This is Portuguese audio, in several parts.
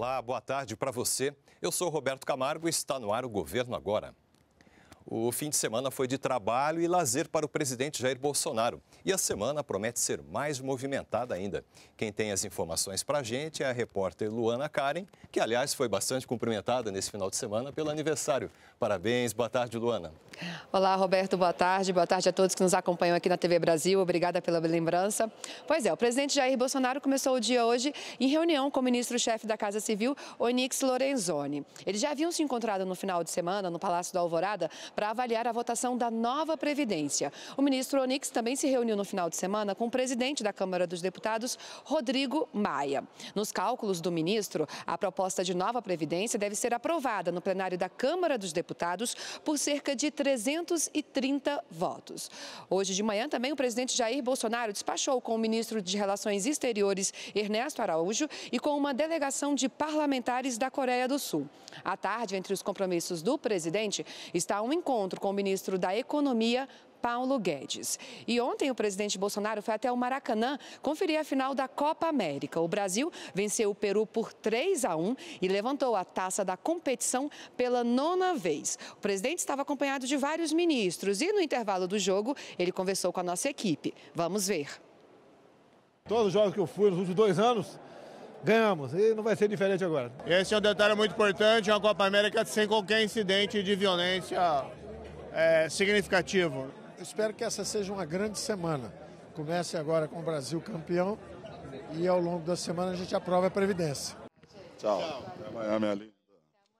Olá, boa tarde para você. Eu sou Roberto Camargo e está no ar o Governo Agora. O fim de semana foi de trabalho e lazer para o presidente Jair Bolsonaro. E a semana promete ser mais movimentada ainda. Quem tem as informações para a gente é a repórter Luana Karen, que, aliás, foi bastante cumprimentada nesse final de semana pelo aniversário. Parabéns, boa tarde, Luana. Olá, Roberto, boa tarde. Boa tarde a todos que nos acompanham aqui na TV Brasil. Obrigada pela lembrança. Pois é, o presidente Jair Bolsonaro começou o dia hoje em reunião com o ministro-chefe da Casa Civil, Onix Lorenzoni. Eles já haviam se encontrado no final de semana no Palácio da Alvorada para avaliar a votação da nova Previdência. O ministro Onix também se reuniu no final de semana com o presidente da Câmara dos Deputados, Rodrigo Maia. Nos cálculos do ministro, a proposta de nova Previdência deve ser aprovada no plenário da Câmara dos Deputados por cerca de três. 330 votos. Hoje de manhã também o presidente Jair Bolsonaro despachou com o ministro de Relações Exteriores, Ernesto Araújo, e com uma delegação de parlamentares da Coreia do Sul. À tarde, entre os compromissos do presidente, está um encontro com o ministro da Economia, Paulo Guedes. E ontem o presidente Bolsonaro foi até o Maracanã conferir a final da Copa América. O Brasil venceu o Peru por 3 a 1 e levantou a taça da competição pela nona vez. O presidente estava acompanhado de vários ministros e no intervalo do jogo ele conversou com a nossa equipe. Vamos ver. Todos os jogos que eu fui nos últimos dois anos, ganhamos. E não vai ser diferente agora. Esse é um detalhe muito importante, é uma Copa América sem qualquer incidente de violência é, significativo espero que essa seja uma grande semana. Comece agora com o Brasil campeão e ao longo da semana a gente aprova a Previdência. Tchau. Tchau. Até amanhã,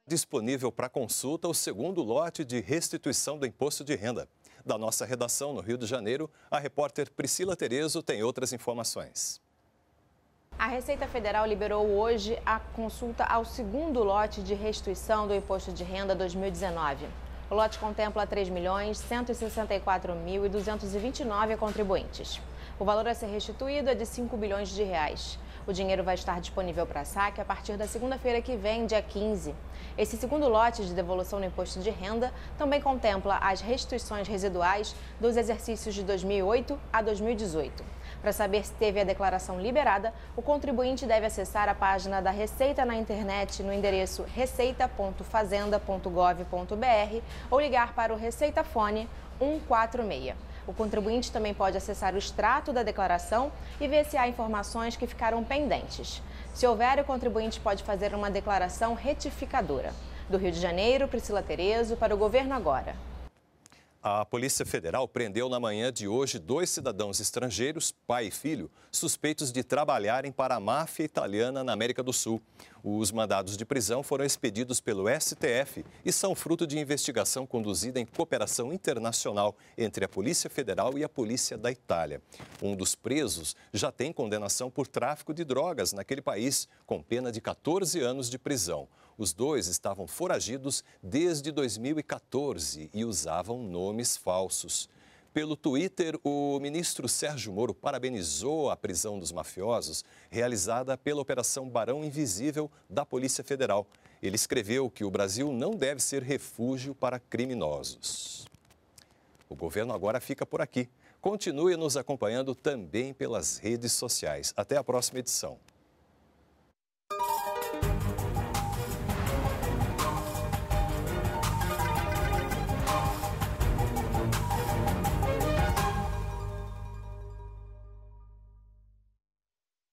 Disponível para consulta o segundo lote de restituição do imposto de renda. Da nossa redação no Rio de Janeiro, a repórter Priscila Terezo tem outras informações. A Receita Federal liberou hoje a consulta ao segundo lote de restituição do Imposto de Renda 2019. O lote contempla 3.164.229 contribuintes. O valor a ser restituído é de 5 bilhões de reais. O dinheiro vai estar disponível para saque a partir da segunda-feira que vem, dia 15. Esse segundo lote de devolução no imposto de renda também contempla as restituições residuais dos exercícios de 2008 a 2018. Para saber se teve a declaração liberada, o contribuinte deve acessar a página da Receita na internet no endereço receita.fazenda.gov.br ou ligar para o Receita Fone 146. O contribuinte também pode acessar o extrato da declaração e ver se há informações que ficaram pendentes. Se houver, o contribuinte pode fazer uma declaração retificadora. Do Rio de Janeiro, Priscila Terezo, para o Governo Agora. A Polícia Federal prendeu na manhã de hoje dois cidadãos estrangeiros, pai e filho, suspeitos de trabalharem para a máfia italiana na América do Sul. Os mandados de prisão foram expedidos pelo STF e são fruto de investigação conduzida em cooperação internacional entre a Polícia Federal e a Polícia da Itália. Um dos presos já tem condenação por tráfico de drogas naquele país, com pena de 14 anos de prisão. Os dois estavam foragidos desde 2014 e usavam nomes falsos. Pelo Twitter, o ministro Sérgio Moro parabenizou a prisão dos mafiosos realizada pela Operação Barão Invisível da Polícia Federal. Ele escreveu que o Brasil não deve ser refúgio para criminosos. O governo agora fica por aqui. Continue nos acompanhando também pelas redes sociais. Até a próxima edição.